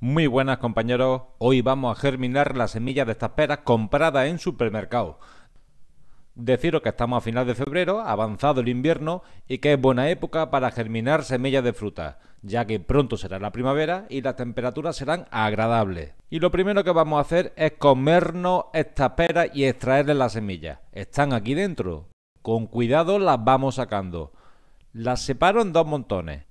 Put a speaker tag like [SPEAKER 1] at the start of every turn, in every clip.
[SPEAKER 1] Muy buenas compañeros, hoy vamos a germinar las semillas de estas peras compradas en supermercado. Deciros que estamos a final de febrero, avanzado el invierno y que es buena época para germinar semillas de fruta, ya que pronto será la primavera y las temperaturas serán agradables. Y lo primero que vamos a hacer es comernos estas peras y extraerles las semillas. Están aquí dentro. Con cuidado las vamos sacando. Las separo en dos montones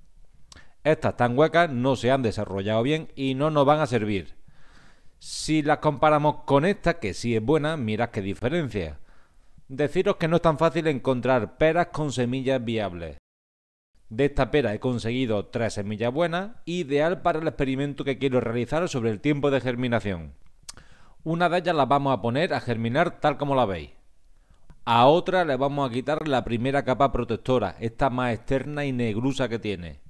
[SPEAKER 1] estas tan huecas no se han desarrollado bien y no nos van a servir. Si las comparamos con esta, que sí es buena, mirad qué diferencia. Deciros que no es tan fácil encontrar peras con semillas viables. De esta pera he conseguido tres semillas buenas, ideal para el experimento que quiero realizar sobre el tiempo de germinación. Una de ellas la vamos a poner a germinar tal como la veis. A otra le vamos a quitar la primera capa protectora, esta más externa y negrusa que tiene.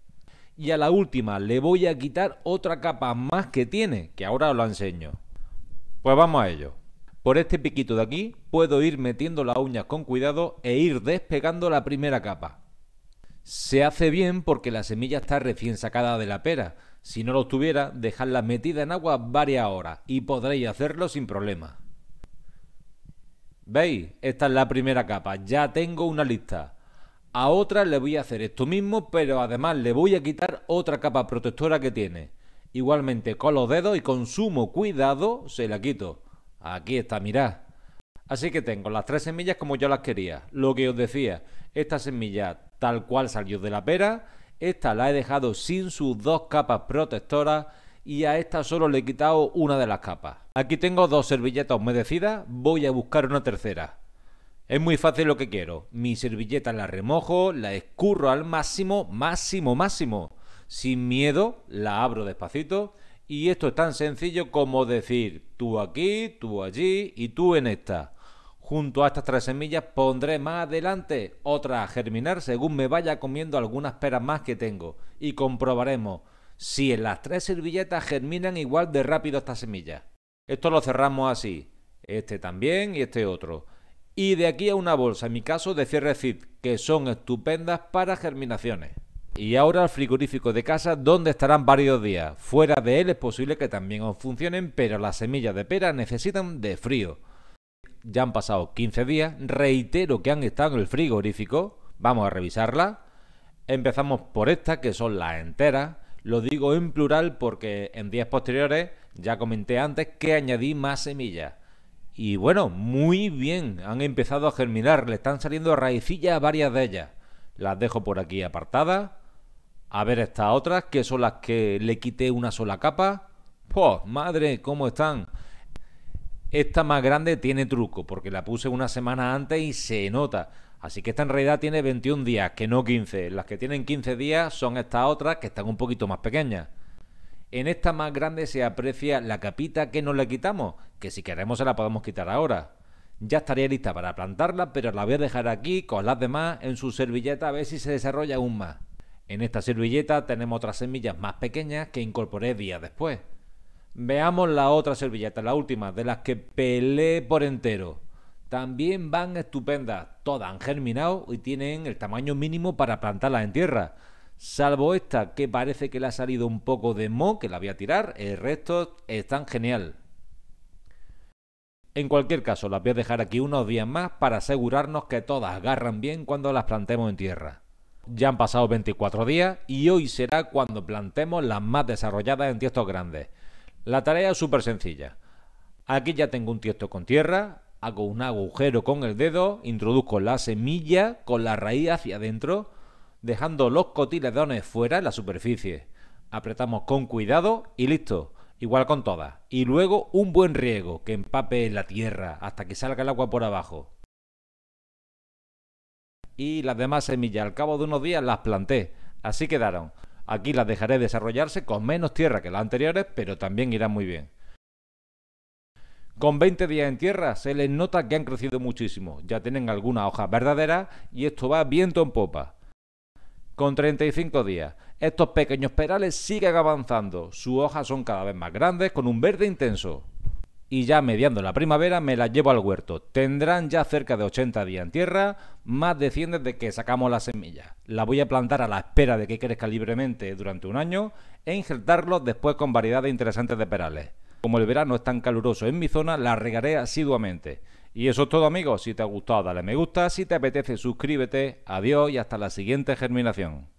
[SPEAKER 1] Y a la última le voy a quitar otra capa más que tiene, que ahora os la enseño. Pues vamos a ello. Por este piquito de aquí puedo ir metiendo las uñas con cuidado e ir despegando la primera capa. Se hace bien porque la semilla está recién sacada de la pera. Si no lo tuviera dejadla metida en agua varias horas y podréis hacerlo sin problema. ¿Veis? Esta es la primera capa. Ya tengo una lista a otra le voy a hacer esto mismo, pero además le voy a quitar otra capa protectora que tiene. Igualmente con los dedos y con sumo cuidado se la quito. Aquí está, mirad. Así que tengo las tres semillas como yo las quería. Lo que os decía, esta semilla tal cual salió de la pera, esta la he dejado sin sus dos capas protectoras y a esta solo le he quitado una de las capas. Aquí tengo dos servilletas humedecidas, voy a buscar una tercera. Es muy fácil lo que quiero. Mi servilleta la remojo, la escurro al máximo, máximo, máximo. Sin miedo, la abro despacito. Y esto es tan sencillo como decir tú aquí, tú allí y tú en esta. Junto a estas tres semillas pondré más adelante otra a germinar según me vaya comiendo algunas peras más que tengo. Y comprobaremos si en las tres servilletas germinan igual de rápido estas semillas. Esto lo cerramos así. Este también y este otro y de aquí a una bolsa, en mi caso de cierre CID, que son estupendas para germinaciones. Y ahora al frigorífico de casa, donde estarán varios días. Fuera de él es posible que también os funcionen, pero las semillas de pera necesitan de frío. Ya han pasado 15 días, reitero que han estado en el frigorífico, vamos a revisarla. Empezamos por estas, que son las enteras. Lo digo en plural porque en días posteriores ya comenté antes que añadí más semillas. Y bueno, muy bien, han empezado a germinar, le están saliendo raicillas a varias de ellas. Las dejo por aquí apartadas. A ver estas otras, que son las que le quité una sola capa. ¡Pues, madre, cómo están! Esta más grande tiene truco, porque la puse una semana antes y se nota. Así que esta en realidad tiene 21 días, que no 15. Las que tienen 15 días son estas otras que están un poquito más pequeñas. En esta más grande se aprecia la capita que nos la quitamos, que si queremos se la podemos quitar ahora. Ya estaría lista para plantarla, pero la voy a dejar aquí con las demás en su servilleta a ver si se desarrolla aún más. En esta servilleta tenemos otras semillas más pequeñas que incorporé días después. Veamos la otra servilleta, la última, de las que pelé por entero. También van estupendas, todas han germinado y tienen el tamaño mínimo para plantarlas en tierra. Salvo esta que parece que le ha salido un poco de mo, que la voy a tirar, el resto están genial. En cualquier caso, las voy a dejar aquí unos días más para asegurarnos que todas agarran bien cuando las plantemos en tierra. Ya han pasado 24 días y hoy será cuando plantemos las más desarrolladas en tiestos grandes. La tarea es súper sencilla. Aquí ya tengo un tiesto con tierra, hago un agujero con el dedo, introduzco la semilla con la raíz hacia adentro, dejando los cotiledones fuera en la superficie. Apretamos con cuidado y listo, igual con todas. Y luego un buen riego que empape la tierra hasta que salga el agua por abajo. Y las demás semillas al cabo de unos días las planté, así quedaron. Aquí las dejaré desarrollarse con menos tierra que las anteriores, pero también irán muy bien. Con 20 días en tierra se les nota que han crecido muchísimo, ya tienen algunas hojas verdaderas y esto va viento en popa. Con 35 días, estos pequeños perales siguen avanzando. Sus hojas son cada vez más grandes con un verde intenso. Y ya mediando la primavera me las llevo al huerto. Tendrán ya cerca de 80 días en tierra, más de 100 desde que sacamos las semillas. La voy a plantar a la espera de que crezca libremente durante un año e injertarlos después con variedades interesantes de perales. Como el verano es tan caluroso en mi zona, la regaré asiduamente. Y eso es todo amigos, si te ha gustado dale me gusta, si te apetece suscríbete, adiós y hasta la siguiente germinación.